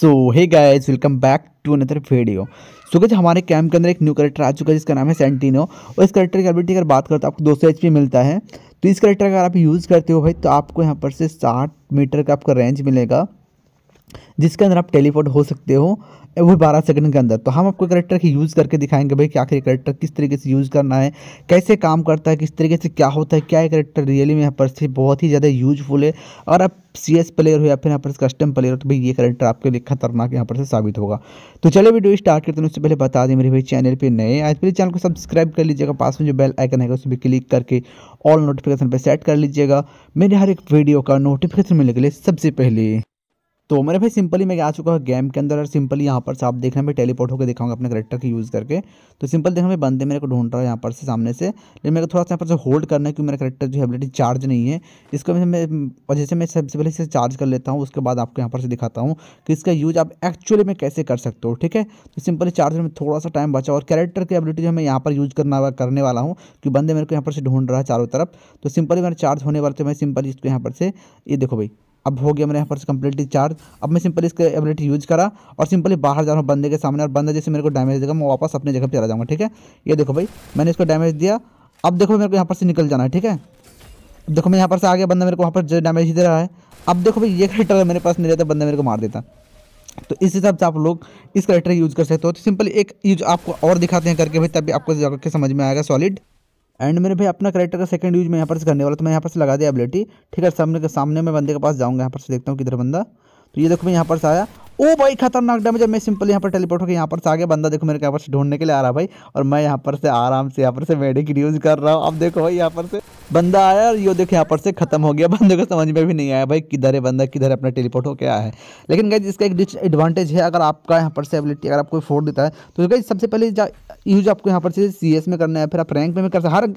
so hey guys welcome back to another video so guys हमारे camp के अंदर एक न्यू करेक्टर आ चुका है जिसका नाम है सेंटिनो और इस करेक्टर की एबिलिटी अगर बात करें तो आपको एच पी मिलता है तो इस करेक्टर अगर आप यूज़ करते हो भाई तो आपको यहाँ पर से 60 मीटर का आपका रेंज मिलेगा जिसके अंदर आप टेलीपोर्ट हो सकते हो वो भी बारह सेकंड के अंदर तो हम आपको करेक्टर की यूज़ करके दिखाएंगे भाई क्या आखिर करेक्टर किस तरीके से यूज़ करना है कैसे काम करता है किस तरीके से क्या होता है क्या ये करेक्टर रियली में यहाँ पर से बहुत ही ज़्यादा यूजफुल है और आप सी एस प्लेयर हो या फिर यहाँ पर कस्टम प्लेयर हो तो भाई ये करेक्टर आपके लिए खतरनाक यहाँ पर से साबित होगा तो चलो वीडियो स्टार्ट करते हैं उससे पहले बता दें मेरे भाई चैनल पर नए आज मेरे चैनल को सब्सक्राइब कर लीजिएगा पास में जो बेल आइकन है उस पर क्लिक करके ऑल नोटिफिकेशन पर सेट कर लीजिएगा मेरे हर एक वीडियो का नोटिफिकेशन मिलने के लिए सबसे पहले तो मेरे भाई सिंपली मैं आ चुका हूँ गेम के अंदर और सिंपली यहाँ पर से आप देखना मैं टेलीपोर्ट होकर दिखाऊंगा अपने करेक्टर की यूज़ करके तो सिंपल देखना मैं बंदे मेरे को ढूंढ रहा है यहाँ पर से सामने से लेकिन मेरे को थोड़ा सा यहाँ पर से होल्ड करना है क्योंकि मेरा करेक्टर जो है एबिलिटी चार्ज नहीं है इसको मैं वजह से मैं सबसे पहले इसे चार्ज कर लेता हूँ उसके बाद आपको यहाँ पर से दिखाता हूँ कि इसका यूज़ आप एक्चुअली में कैसे कर सकते हो ठीक है तो सिंपली चार्ज में थोड़ा सा टाइम बचा और कैरेक्टर की एबिलिटी जो मैं यहाँ पर यूज़ करना करने वाला हूँ कि बंदे मेरे को यहाँ पर से ढूंढ रहा है चारों तरफ तो सिंपली मेरा चार्ज होने वाले तो मैं सिंपली इसको यहाँ पर से ये देखो भाई अब हो गया मेरे यहाँ पर कंप्लीटली चार्ज अब मैं सिंपली इसका एबिलिटी यूज करा और सिंपली बाहर जा रहा हूँ बंदे के सामने और बंदा जैसे मेरे को डैमेज देगा मैं वापस अपने जगह पर चला जाऊँगा ठीक है ये देखो भाई मैंने इसको डैमेज दिया अब देखो मेरे को यहाँ पर से निकल जाना है ठीक है देखो मैं यहाँ पर से आ गया बंदा मेरे को वहाँ पर डैमेज दे रहा है अब देखो भाई ये कैरेक्टर मेरे पास नहीं रहता तो बंदा मेरे को मार देता तो इस हिसाब से आप लोग इस करेक्टर यूज़ कर सकते हो तो सिंपली एक यूज आपको और दिखाते हैं करके भाई तभी आपको के समझ में आएगा सॉलिड एंड मेरे भाई अपना करेक्टर का सेकंड यूज मैं यहाँ पर से करने वाला तो मैं यहाँ पर से लगा दिया एबिलिटी ठीक है सामने के सामने मैं बंदे के पास जाऊँगा यहाँ पर से देखता हूँ किधर बंदा तो ये देखो मैं यहाँ पर से आया ओ भाई खतरनाक डैमेज है मैं सिंपल यहाँ पर टेलीपोर्ट होकर यहाँ पर से आ गया बंदा देखो मेरे यहाँ पर से ढूंढने के लिए आ रहा भाई और मैं यहाँ पर से आराम से यहाँ पर से मेडिक यूज़ कर रहा हूँ अब देखो भाई यहाँ पर से बंदा आया और ये देखो यहाँ पर से खत्म हो गया बंदे को समझ में भी नहीं आया भाई किधर है बंदा किधर अपना टेलीपोर्ट हो क्या है लेकिन गैज इसका एक डिसएडवांटेज है अगर आपका यहाँ पर से एबिलिटी अगर आपको फोड़ देता है तो गैज सबसे पहले यूज आपको यहाँ पर सी एस में करना है फिर आप रैंक में भी कर सकते हर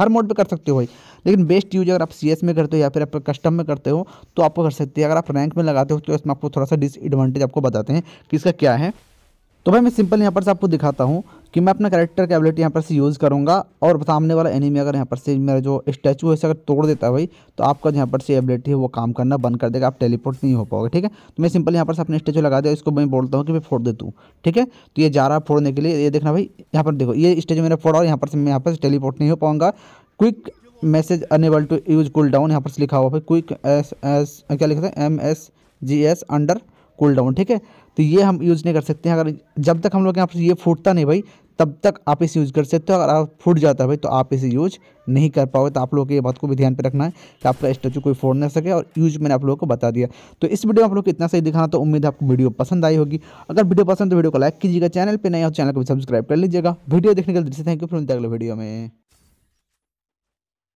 हर मोड पर कर सकते हो भाई लेकिन बेस्ट यूज अगर आप सी में करते हो या फिर आप कस्टम में करते हो तो आपको कर सकते हैं अगर आप रैंक में लगाते हो तो इसमें आपको थोड़ा सा डिसएडवांटेज आपको बताते हैं कि इसका क्या है तो भाई मैं सिंपल यहाँ पर से आपको दिखाता हूँ कि मैं अपना करेक्टर की एबिलिटी यहाँ पर से यूज़ करूँगा और सामने वाला एनिमी अगर यहाँ पर से मेरा जो स्टैचू है इसे अगर तोड़ देता है भाई तो आपका यहाँ पर से एबिलिटी है वो काम करना बंद कर देगा आप टेलीपोर्ट नहीं हो पाओगे ठीक है तो मैं सिंपल यहाँ पर से अपने स्टैचू लगा दिया इसको मैं बोलता हूँ कि मैं फोड़ दे हूँ ठीक है तो ये जा रहा फोड़ने के लिए ये देखना भाई यहाँ पर देखो ये स्टैचू मेरा फोड़ा और यहाँ पर से मैं यहाँ पर टेलीपोर्ट नहीं हो पाऊंगा quick message unable to use cool down यहाँ पर से लिखा हुआ भाई क्विक एस एस क्या लिखा था M S G is under cool down ठीक है तो ये हम यूज़ नहीं कर सकते हैं अगर जब तक हम लोग यहाँ पर ये फूटता नहीं भाई तब तक आप इसे यूज़ कर सकते हो अगर आप फूट जाता है भाई तो आप इसे यूज नहीं कर पाओगे तो आप लोग को ये बात को भी ध्यान पर रखना है कि आपका स्टैचू कोई फोड़ ना सके और यूज मैंने आप लोगों को बता दिया तो इस वीडियो में आप लोग को इतना सही दिखाना तो उम्मीद है आपको वीडियो पसंद आई होगी अगर वीडियो पसंद तो वीडियो को लाइक कीजिएगा चैनल पर नया हो चैनल को भी सब्सक्राइब कर लीजिएगा वीडियो देखने के लिए थैंक यू फिर अगले वीडियो में